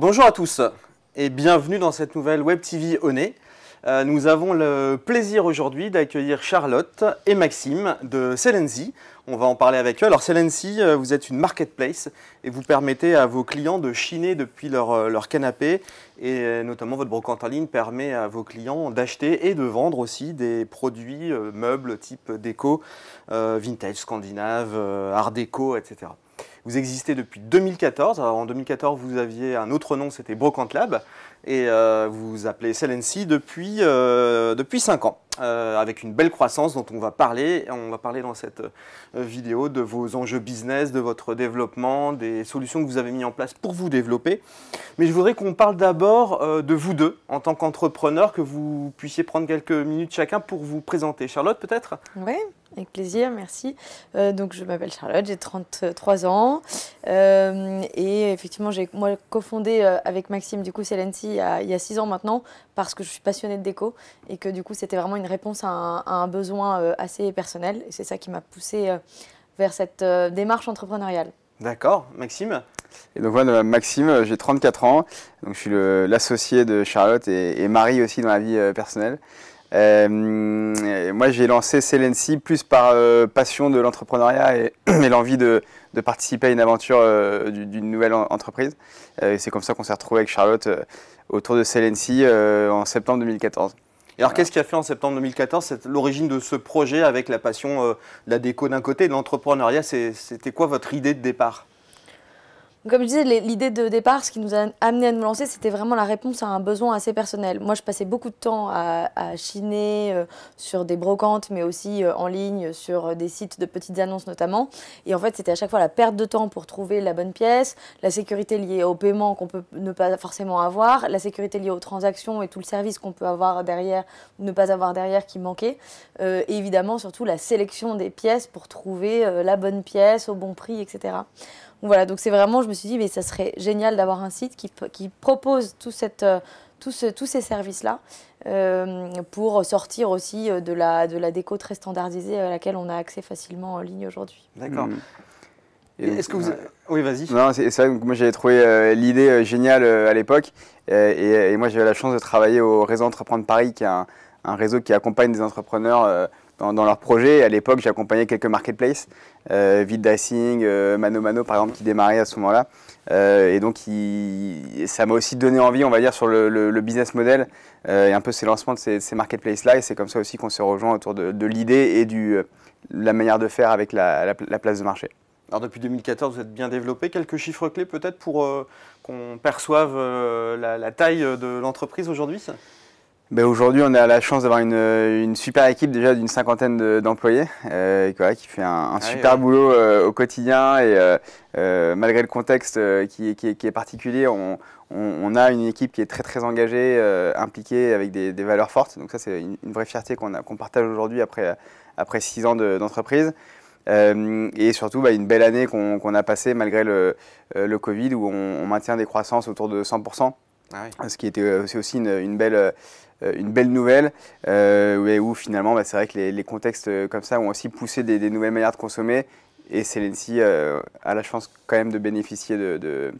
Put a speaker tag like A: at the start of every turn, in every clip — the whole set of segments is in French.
A: Bonjour à tous et bienvenue dans cette nouvelle Web TV Oné. Euh, nous avons le plaisir aujourd'hui d'accueillir Charlotte et Maxime de CELENCY. On va en parler avec eux. Alors CELENCY, euh, vous êtes une marketplace et vous permettez à vos clients de chiner depuis leur, euh, canapé et notamment votre brocante en ligne permet à vos clients d'acheter et de vendre aussi des produits meubles type déco, vintage scandinave, art déco, etc. Vous existez depuis 2014. Alors, en 2014, vous aviez un autre nom, c'était Brocant Lab. Et vous euh, vous appelez Selency depuis, euh, depuis 5 ans, euh, avec une belle croissance dont on va parler. On va parler dans cette vidéo de vos enjeux business, de votre développement, des solutions que vous avez mis en place pour vous développer. Mais je voudrais qu'on parle d'abord de vous deux, en tant qu'entrepreneur, que vous puissiez prendre quelques minutes chacun pour vous présenter. Charlotte, peut-être
B: Oui. Avec plaisir, merci. Euh, donc, je m'appelle Charlotte, j'ai 33 ans. Euh, et effectivement, j'ai moi cofondé euh, avec Maxime, du coup, CLNC il y a 6 ans maintenant, parce que je suis passionnée de déco et que du coup, c'était vraiment une réponse à un, besoin assez personnel. Et c'est ça qui m'a poussée vers cette démarche entrepreneuriale.
C: D'accord, Maxime et donc moi, Maxime, j'ai 34 ans, donc je suis l'associé de Charlotte et, et, Marie aussi dans la vie personnelle. Euh, moi, j'ai lancé Celency plus par euh, passion de l'entrepreneuriat et, l'envie de, participer à une aventure euh, d'une nouvelle entreprise. entreprise. c'est comme ça qu'on s'est retrouvé avec Charlotte autour de Celency en septembre 2014.
A: alors, qu'est-ce qui a fait en septembre 2014 C'est l'origine de ce projet avec la passion de la déco d'un côté et de l'entrepreneuriat. C'était quoi votre idée de départ
B: comme je disais, l'idée de départ, ce qui nous a amené à nous lancer, c'était vraiment la réponse à un besoin assez personnel. Moi, je passais beaucoup de temps à, chiner euh, sur des brocantes, mais aussi euh, en ligne, sur euh, des sites de petites annonces notamment. Et en fait, c'était à chaque fois la perte de temps pour trouver la bonne pièce, la sécurité liée au paiement qu'on peut ne pas forcément avoir, la sécurité liée aux transactions et tout le service qu'on peut avoir derrière, ne pas avoir derrière qui manquait. et évidemment, surtout la sélection des pièces pour trouver la bonne pièce au bon prix, etc. Voilà, donc c'est vraiment, je me suis dit, mais ça serait génial d'avoir un site qui, propose tout cette, euh, tous ces services-là euh, pour sortir aussi euh, de la, de la déco très standardisée à laquelle on a accès facilement en ligne aujourd'hui. D'accord. Hmm.
C: Est-ce que vous... oui, vas-y. Non, c'est vrai que moi j'avais trouvé l'idée géniale à l'époque. Et, et, moi j'avais la chance de travailler au Réseau Entreprendre Paris, qui est un, un réseau qui accompagne des entrepreneurs dans, leur leurs À l'époque, j'accompagnais quelques marketplaces, euh, Vidacing, euh, Mano Mano par exemple, qui démarraient à ce moment-là. Euh, et donc, ça m'a aussi donné envie, on va dire, sur le, business model euh, et un peu ces lancements de ces, marketplaces-là. Et c'est comme ça aussi qu'on s'est rejoint autour de, l'idée et de la manière de faire avec la, place de marché. Alors
A: depuis 2014, vous êtes bien développé. Quelques chiffres clés peut-être pour qu'on perçoive la, taille de l'entreprise aujourd'hui
C: ben, aujourd'hui, on a la chance d'avoir une, euh, super équipe déjà d'une cinquantaine d'employés euh, qui fait un, ah super boulot euh, au quotidien et malgré le contexte qui, qui, est particulier, on, a une équipe qui est très très engagée, impliquée avec des, valeurs fortes. Donc ça, c'est une, vraie fierté qu'on partage aujourd'hui après, après six ans d'entreprise. et surtout, bah, une belle année qu'on a passée malgré le, le Covid, où on, maintient des croissances autour de 100%, ah ce qui était aussi, aussi une, une, belle, euh, une belle nouvelle, euh, où finalement, bah, c'est vrai que les, contextes euh, comme ça ont aussi poussé des, nouvelles manières de consommer. Et Celency a la chance quand même de bénéficier de,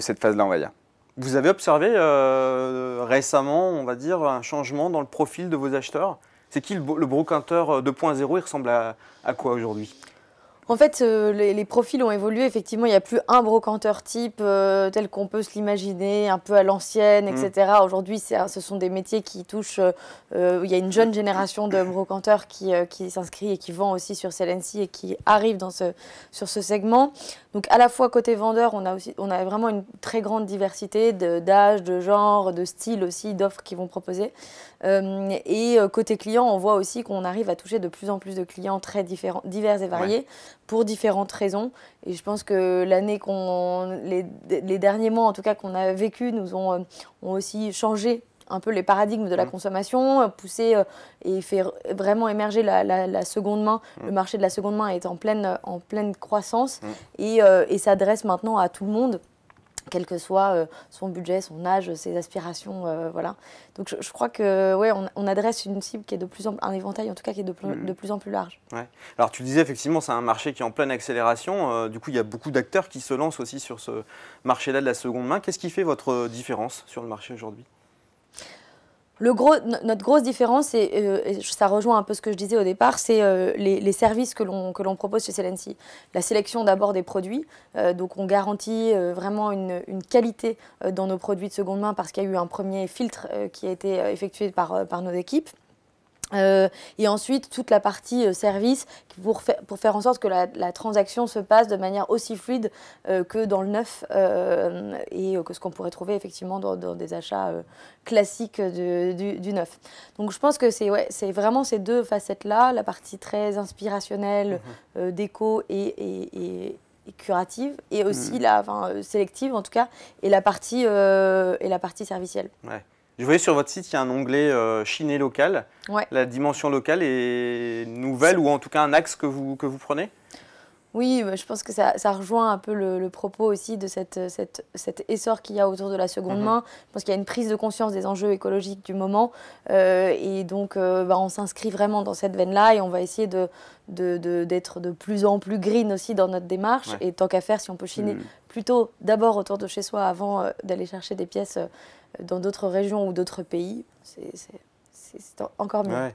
C: cette phase-là, on va dire. Vous avez
A: observé récemment, on va dire, un changement dans le profil de vos acheteurs C'est qui le, brocanteur 2.0 Il ressemble à quoi aujourd'hui
B: en fait, euh, les, profils ont évolué. Effectivement, il n'y a plus un brocanteur type euh, tel qu'on peut se l'imaginer, un peu à l'ancienne, etc. Mm. Aujourd'hui, ce sont des métiers qui touchent. Euh, il y a une jeune génération de brocanteurs qui, s'inscrit et qui vend aussi sur CLNC et qui arrive dans ce, sur ce segment. Donc, à la fois côté vendeur, on a, aussi, on a vraiment une très grande diversité d'âge, de, genre, de style aussi, d'offres qu'ils vont proposer. et côté client, on voit aussi qu'on arrive à toucher de plus en plus de clients très divers et variés pour différentes raisons. Et je pense que l'année qu'on, les, derniers mois en tout cas qu'on a vécu nous ont, euh, aussi changé un peu les paradigmes de la mm. consommation, poussé euh, et fait vraiment émerger la, seconde main. Mm. Le marché de la seconde main est en pleine, en pleine croissance mm. euh, et s'adresse maintenant à tout le monde quel que soit euh, son budget, son âge, ses aspirations, euh, voilà. Donc je, crois que ouais, on, adresse une cible qui est de plus en un éventail en tout cas qui est de, plus, mm-hmm. en plus large.
A: Alors tu disais effectivement c'est un marché qui est en pleine accélération. Euh, du coup il y a beaucoup d'acteurs qui se lancent aussi sur ce marché-là de la seconde main. Qu'est-ce qui fait votre différence sur le marché aujourd'hui
B: notre grosse différence, euh, et, ça rejoint un peu ce que je disais au départ, c'est euh, les, services que l'on propose chez Celency. La sélection d'abord des produits, euh, donc on garantit vraiment une, qualité dans nos produits de seconde main parce qu'il y a eu un premier filtre qui a été effectué par nos équipes. Euh, et ensuite, toute la partie euh, service pour, pour, faire en sorte que la, transaction se passe de manière aussi fluide euh, que dans le neuf et que ce qu'on pourrait trouver effectivement dans, des achats classiques du, neuf. Donc je pense que c'est ouais, vraiment ces deux facettes-là, la partie très inspirationnelle, mhm. déco et, et, curative et aussi mhm. la, enfin, sélective en tout cas, et la partie, et la partie servicielle.
A: Je voyais sur votre site, il y a un onglet euh, Chiner local. La dimension locale est nouvelle ou en tout cas un axe que vous, que vous prenez
B: oui, bah, je pense que ça, ça rejoint un peu le, propos aussi de cette, cette cet essor qu'il y a autour de la seconde mhm. main. Je pense qu'il y a une prise de conscience des enjeux écologiques du moment. Euh, et donc, euh, bah, on s'inscrit vraiment dans cette veine-là et on va essayer d'être de, de, de, plus en plus green aussi dans notre démarche. Et tant qu'à faire, si on peut chiner hmm. plutôt d'abord autour de chez soi avant d'aller chercher des pièces dans d'autres régions ou d'autres pays, c'est encore mieux.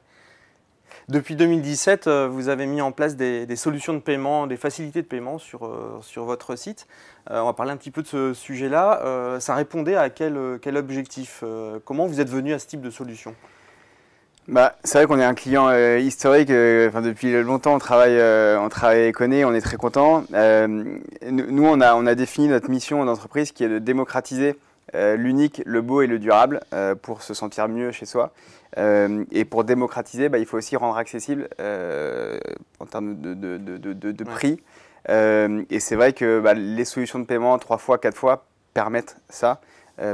A: Depuis 2017, euh, vous avez mis en place des, solutions de paiement, des facilités de paiement sur, euh, sur votre site. Euh, on va parler un petit peu de ce sujet-là. ça répondait à quel, quel objectif Comment vous êtes venu à ce type de solution
C: bah, c'est vrai qu'on est un client historique. Enfin, depuis longtemps, on travaille, on travaille avec on est très content. nous, on a, on a défini notre mission en entreprise qui est de démocratiser euh, l'unique, le beau et le durable euh, pour se sentir mieux chez soi. Euh, et pour démocratiser, bah, il faut aussi rendre accessible en termes de, prix. et c'est vrai que bah, les solutions de paiement trois fois, quatre fois permettent ça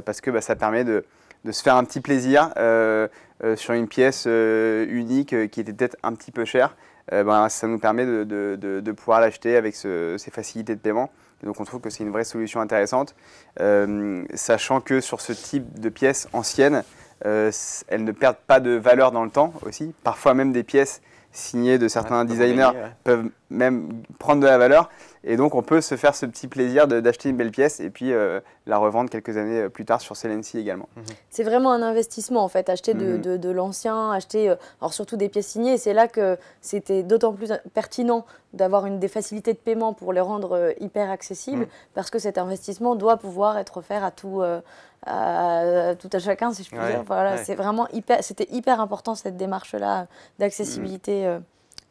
C: parce que bah, ça permet de de se faire un petit plaisir euh, euh, sur une pièce euh, unique qui était peut-être un petit peu chère. Ben, ça nous permet de, pouvoir l'acheter avec ces facilités de paiement. donc on trouve que c'est une vraie solution intéressante, sachant que sur ce type de pièces anciennes, elles ne perdent pas de valeur dans le temps aussi. Parfois même des pièces signées de certains designers peuvent même prendre de la valeur. Et donc, on peut se faire ce petit plaisir d'acheter une belle pièce et puis euh, la revendre quelques années euh, plus tard sur Celency également. Mhm.
B: C'est vraiment un investissement en fait, acheter de, mhm. l'ancien, acheter euh, alors surtout des pièces signées. C'est là que c'était d'autant plus pertinent d'avoir une des facilités de paiement pour les rendre hyper accessibles mhm. parce que cet investissement doit pouvoir être offert à tout, euh, à, tout à chacun, si je puis dire. Voilà, c'est vraiment hyper, c'était hyper important cette démarche-là d'accessibilité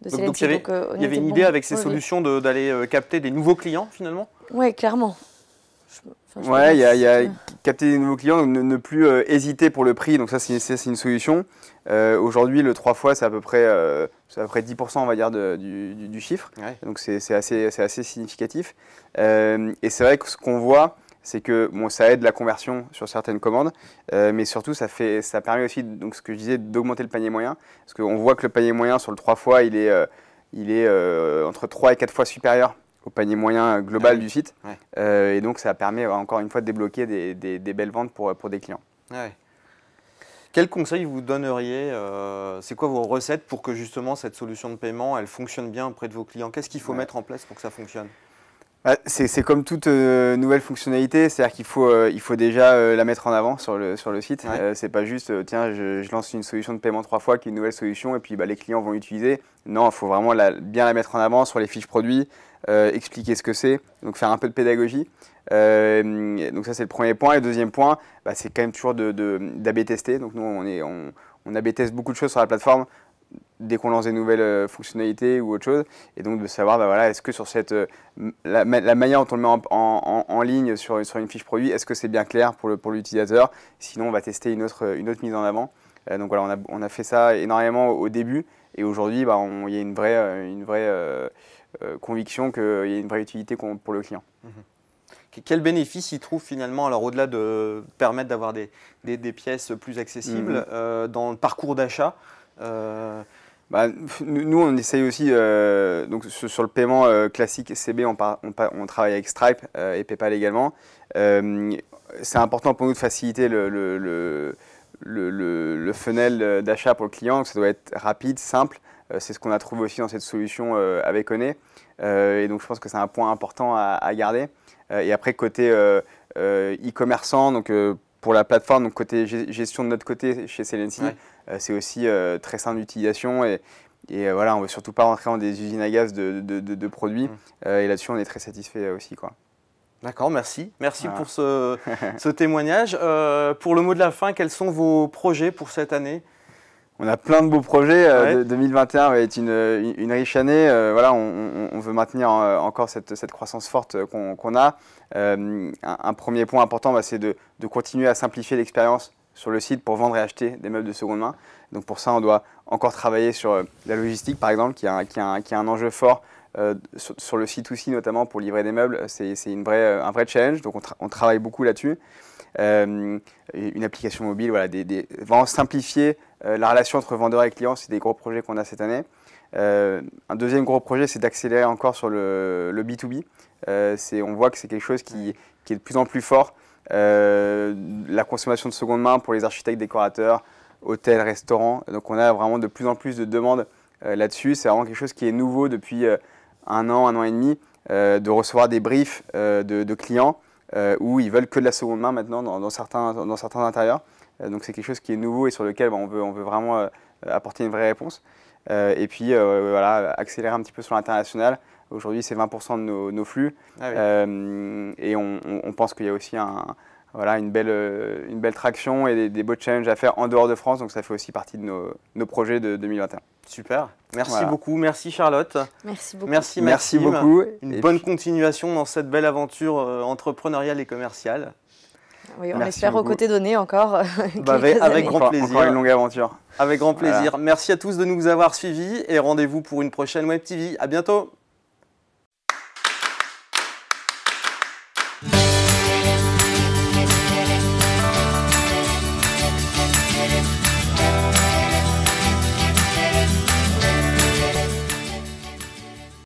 B: donc, il y avait, une idée avec ces solutions
A: d'aller euh, capter des
C: nouveaux clients finalement
B: Oui, clairement.
C: Oui, ouais, il y a, capter des nouveaux clients, donc ne, plus euh, hésiter pour le prix, donc ça c'est une solution. Euh, aujourd'hui, le 3 fois, c'est à peu près, à peu près 10% on va dire du, chiffre, donc c'est assez, assez significatif. et c'est vrai que ce qu'on voit, c'est que ça aide la conversion sur certaines commandes, euh, mais surtout ça, permet aussi, donc ce que je disais, d'augmenter le panier moyen, parce qu'on voit que le panier moyen sur le 3 fois, il est, euh, euh, entre 3 et 4 fois supérieur au panier moyen global ah du site, et donc ça permet encore une fois de débloquer des, belles ventes pour, des clients. Ah Quel conseil vous donneriez C'est quoi vos
A: recettes pour que justement cette solution de paiement, elle fonctionne bien auprès de vos clients Qu'est-ce qu'il faut mettre en place pour que ça fonctionne
C: ah, c'est comme toute euh, nouvelle fonctionnalité, c'est-à-dire qu'il faut, euh, déjà euh, la mettre en avant sur le, site. c'est pas juste, tiens, je, lance une solution de paiement trois fois qui est une nouvelle solution et puis bah, les clients vont l'utiliser. Non, il faut vraiment la, bien la mettre en avant sur les fiches produits, expliquer ce que c'est, donc faire un peu de pédagogie. donc ça c'est le premier point. Et le deuxième point, bah, c'est quand même toujours d'AB de, tester. Donc nous on, est, AB teste beaucoup de choses sur la plateforme dès qu'on lance des nouvelles euh, fonctionnalités ou autre chose, et donc de savoir, bah, voilà, est-ce que sur cette, euh, la, manière dont on le met en, ligne sur, sur, une fiche produit, est-ce que c'est bien clair pour l'utilisateur pour Sinon, on va tester une autre, une autre mise en avant. Euh, donc voilà, on a, on a, fait ça énormément au début, et aujourd'hui, bah, il y a une vraie, une vraie conviction qu'il y a une vraie utilité pour le client.
A: Mm-hmm.
C: Quel bénéfice il trouve finalement, alors au-delà de permettre
A: d'avoir des, des, des, pièces plus accessibles mm-hmm. dans le parcours d'achat
C: bah, nous, on essaye aussi, euh, donc sur, le paiement euh, classique CB, on, on, travaille avec Stripe euh, et PayPal également. c'est important pour nous de faciliter le, le, funnel d'achat pour le client, ça doit être rapide, simple. c'est ce qu'on a trouvé aussi dans cette solution avec One. et donc je pense que c'est un point important à, à garder. et après, côté e-commerçant, donc pour la plateforme, donc côté gestion de notre côté chez Celency, euh, c'est aussi euh, très simple d'utilisation et, et euh, voilà, on veut surtout pas rentrer dans des usines à gaz de, produits mm. et là-dessus on est très satisfait aussi quoi.
A: D'accord, merci. Merci pour ce
C: témoignage.
A: pour le mot de la fin, quels sont vos projets pour cette année
C: on a plein de beaux projets. 2021 va être une, riche année. Euh, voilà, on, veut maintenir euh, encore cette, croissance forte euh, qu'on a. un, premier point important, bah, c'est de, continuer à simplifier l'expérience sur le site pour vendre et acheter des meubles de seconde main. Donc pour ça, on doit encore travailler sur la logistique, par exemple, qui est un, qui enjeu fort. sur, le site aussi, notamment pour livrer des meubles, c'est un vrai challenge, donc on travaille beaucoup là-dessus. Euh, une application mobile, voilà, des, vraiment simplifier euh, la relation entre vendeur et client, c'est des gros projets qu'on a cette année. Euh, un deuxième gros projet, c'est d'accélérer encore sur le, B2B. on voit que c'est quelque chose qui, est de plus en plus fort. la consommation de seconde main pour les architectes, décorateurs, hôtels, restaurants. Donc on a vraiment de plus en plus de demandes là-dessus. C'est vraiment quelque chose qui est nouveau depuis un an, un an et demi, de recevoir des briefs de clients euh, où ils veulent que de la seconde main maintenant dans, certains, dans certains intérieurs. Euh, donc c'est quelque chose qui est nouveau et sur lequel bah, on, veut, on veut vraiment euh, apporter une vraie réponse. et puis voilà, accélérer un petit peu sur l'international. Aujourd'hui, c'est 20% de nos, nos flux. Ah et on pense qu'il y a aussi un, voilà, une, belle, euh, une belle traction et des, beaux challenges à faire en dehors de France. Donc ça fait aussi partie de nos, nos projets de 2021. Super.
A: Merci beaucoup. Merci Charlotte. Merci beaucoup. Merci Maxime. Merci beaucoup. Une bonne continuation dans cette belle aventure euh, entrepreneuriale et commerciale.
B: Oui, on espère beaucoup. aux côtés donnés encore. Euh, bah avec,
A: avec grand plaisir. Encore une longue aventure. Avec grand plaisir. Merci à tous de nous avoir suivis et rendez-vous pour une prochaine Web TV. À bientôt.